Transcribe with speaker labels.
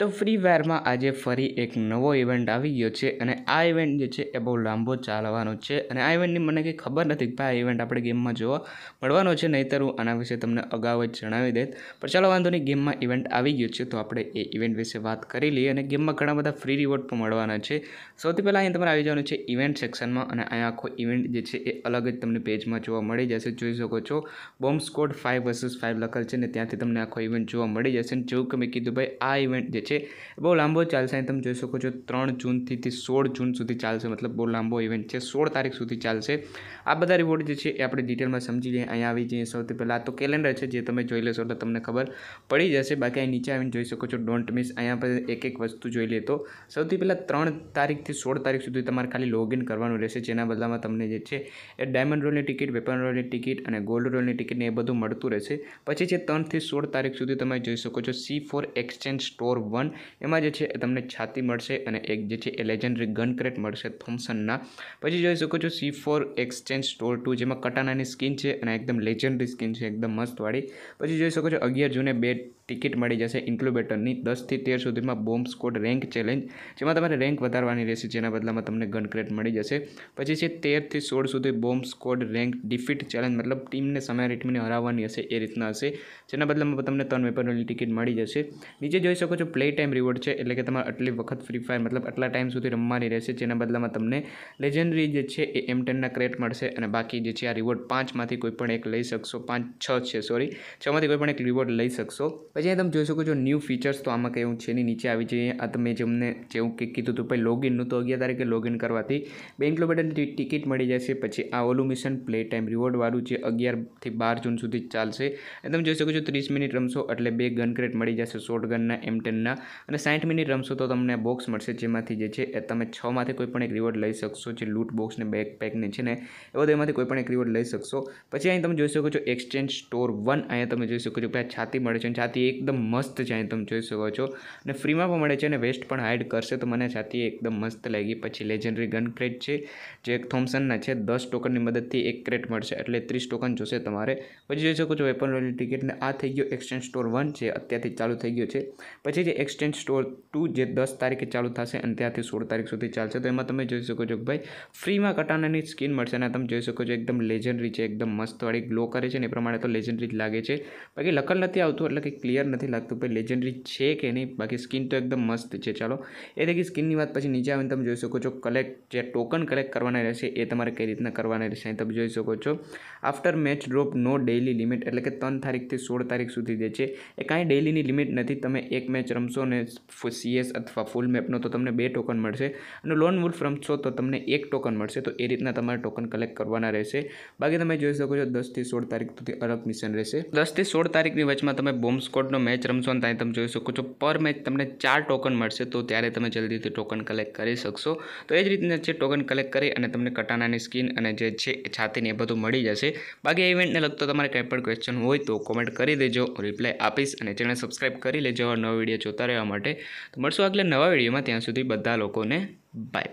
Speaker 1: તો ફ્રી ફાયરમાં આજે ફરી એક નવો ઇવેન્ટ આવી ગયો છે અને આ ઇવેન્ટ જે છે એ બહુ લાંબો ચાલવાનો છે અને આ ઇવેન્ટની મને કંઈ ખબર નથી કે આ ઇવેન્ટ આપણે ગેમમાં જોવા મળવાનો છે નહીંતર હું આના વિશે તમને અગાઉ જ જણાવી દેત પણ ચાલો વાંધો નહીં ગેમમાં ઇવેન્ટ આવી ગયો છે તો આપણે એ ઇવેન્ટ વિશે વાત કરી લઈએ અને ગેમમાં ઘણા બધા ફ્રી રિવોર્ડ પણ મળવાના છે સૌથી પહેલાં અહીંયા તમારે આવી જવાનું છે ઇવેન્ટ સેક્શનમાં અને અહીંયા આખો ઇવેન્ટ જે છે એ અલગ જ તમને પેજમાં જોવા મળી જશે જોઈ શકો છો bomb squad five versus five લખેલ છે ને ત્યાંથી તમને આખો ઇવેન્ટ જોવા મળી જશે જેવું કે મેં કીધું ભાઈ આ ઇવેન્ટ જે છે બહુ લાંબો ચાલશે અહીં તમે જોઈ શકો છો ત્રણ જૂનથી તે સોળ જૂન સુધી ચાલશે મતલબ બહુ લાંબો ઇવેન્ટ છે સોળ તારીખ સુધી ચાલશે આ બધા રિવોર્ડ જે છે એ આપણે ડિટેલમાં સમજી લઈએ અહીંયા આવી જઈએ સૌથી પહેલાં તો કેલેન્ડર છે જે તમે જોઈ લેશો એટલે તમને ખબર પડી જશે બાકી અહીં નીચે આવીને જોઈ શકો છો ડોન્ટ મિસ અહીંયા પર એક એક વસ્તુ જોઈ લે તો સૌથી પહેલાં ત્રણ તારીખથી સોળ તારીખ સુધી તમારે ખાલી લોગિન કરવાનું રહેશે જેના બદલામાં તમને જે છે એ ડાયમંડ રોલની ટિકિટ વેપન રોલની ટિકિટ અને ગોલ્ડ રોલની ટિકિટને એ બધું મળતું રહેશે પછી જે ત્રણથી સોળ તારીખ સુધી તમે જોઈ શકો છો C four exchange store one એમાં જે છે એ તમને છાતી મળશે અને એક જે છે એ લેજન્ડરી ગન ક્રેટ મળશે થોમ્સનના પછી જોઈ શકો છો C four exchange store two જેમાં કટાનાની સ્કિન છે અને એકદમ લેજન્ડરી સ્કિન છે એકદમ મસ્તવાળી પછી જોઈ શકો છો અગિયાર જૂને બે ટિકિટ મળી જશે ઇન્ક્લુબેટરની દસથી તેર સુધીમાં બોમ્બ સ્કોડ રેન્ક ચેલેન્જ જેમાં તમારે રેન્ક વધારવાની રહેશે જેના બદલામાં તમને ગનક્રેટ મળી જશે પછી છે તેરથી સોળ સુધી bomb squad rank defeat challenge મતલબ ટીમને સમય રીટમીને હરાવવાની હશે એ રીતના હશે જેના બદલામાં તમને ત્રણ વેપરની ટિકિટ મળી જશે નીચે જોઈ શકો છો પ્લે ટાઈમ રિવોર્ડ છે એટલે કે તમારે આટલી વખત ફ્રી ફાયર મતલબ આટલા ટાઈમ સુધી રમવાની રહેશે જેના બદલામાં તમને લેજન્ડરી જે છે એ એમ ટેનના ક્રેટ મળશે અને બાકી જે છે આ રિવોર્ડ પાંચમાંથી કોઈ પણ એક લઈ શકશો પાંચ છ છે સોરી છમાંથી કોઈ પણ એક રિવોર્ડ લઈ શકશો પછી અહીંયા તમે જોઈ શકો છો ન્યૂ ફીચર્સ તો આમાં કેવું છે એની નીચે આવી જઈએ આ તમે જેમને જેવું કે કીધું હતું ભાઈ લોગિનનું તો અગિયાર તારીખે લોગિન કરવાથી બે કિલોમીટરની ટિકિટ મળી જશે પછી આ ઓલું મિશન પ્લે ટાઈમ રિવોર્ડવાળું જે અગિયારથી બાર જૂન સુધી ચાલશે અને તમે જોઈ શકો છો ત્રીસ મિનિટ રમશો એટલે બે ગન ક્રેટ મળી જશે શોર્ટ ગનના એમ ટેનના અને સાઠ મિનિટ રમશો તો તમને બોક્સ મળશે જેમાંથી જે છે એ તમે છમાંથી કોઈ પણ એક રિવોર્ડ લઈ શકશો જે લૂટ બોક્સ ને બેકપેકને છે ને એવો તેમાંથી કોઈ પણ એક રિવોર્ડ લઈ શકશો પછી અહીં તમે જોઈ શકો છો એક્સચેન્જ સ્ટોર વન અહીંયા તમે જોઈ શકો છો કે છાતી મળે છે અને છાતી એકદમ મસ્ત છે અહીં તમે જોઈ શકો છો અને ફ્રીમાં પણ મળે છે અને વેસ્ટ પણ હાઇડ કરશે તો મને છાતી એકદમ મસ્ત લાગી પછી લેજન્ડરી ગન ક્રેટ છે જે એક થોમ્સનના છે દસ ટોકનની મદદથી એક ક્રેટ મળશે એટલે ત્રીસ ટોકન જોશે તમારે પછી જોઈ શકો છો વેપન રોયલ ટિકિટને આ થઈ ગયો એક્સચેન્જ સ્ટોર વન છે અત્યારથી ચાલુ થઈ ગયો છે પછી જે એક્સચેન્જ સ્ટોર ટુ જે દસ તારીખે ચાલુ થશે અને ત્યાંથી સોળ તારીખ સુધી ચાલશે તો એમાં તમે જોઈ શકો છો ભાઈ ફ્રીમાં કટાનાની સ્કીન મળશે અને તમે જોઈ શકો છો એકદમ લેજન્ડરી છે એકદમ મસ્તવાળી ગ્લો કરે છે ને એ પ્રમાણે તો લેજન્ડરી જ લાગે છે બાકી લકલ નથી આવતું એટલે કે ક્લિયર ક્લિયર નથી લાગતું ભાઈ લેજન્ડરી છે કે નહીં બાકી સ્કિન તો એકદમ મસ્ત છે ચાલો એ થઈ ગઈ સ્કિનની વાત પછી નીચે આવીને તમે જોઈ શકો છો કલેક્ટ જે ટોકન કલેક્ટ કરવાના રહેશે એ તમારે કઈ રીતના કરવાના રહેશે અહીં તમે જોઈ શકો છો આફ્ટર મેચ ડ્રોપ નો ડેઇલી લિમિટ એટલે કે ત્રણ તારીખથી સોળ તારીખ સુધી જે છે એ કાંઈ ડેઇલીની લિમિટ નથી તમે એક મેચ રમશો ને સીએસ અથવા ફૂલ મેપનો તો તમને બે ટોકન મળશે અને લોન વુલ્ફ રમશો તો તમને એક ટોકન મળશે તો એ રીતના તમારે ટોકન કલેક્ટ કરવાના રહેશે બાકી તમે જોઈ શકો છો દસથી સોળ તારીખ સુધી અલગ મિશન રહેશે દસથી સોળ તારીખની વચમાં તમે બોમ્બ સ્કોડ અબનો મેચ રમશો અને ત્યાં તમે જોઈ શકો છો પર મેચ તમને ચાર ટોકન મળશે તો ત્યારે તમે જલ્દીથી ટોકન કલેક્ટ કરી શકશો તો એ જ રીતના છે ટોકન કલેક્ટ કરી અને તમને કટાનાની સ્કિન અને જે છે છાતીને એ બધું મળી જશે બાકી ઇવેન્ટને લગતો તમારે કંઈ પણ ક્વેશ્ચન હોય તો કોમેન્ટ કરી દેજો રિપ્લાય આપીશ અને ચેનલ સબસ્ક્રાઈબ કરી લેજો નવો વિડીયો જોતા રહેવા માટે તો મળશો આગલા નવા વિડીયોમાં ત્યાં સુધી બધા લોકોને બાય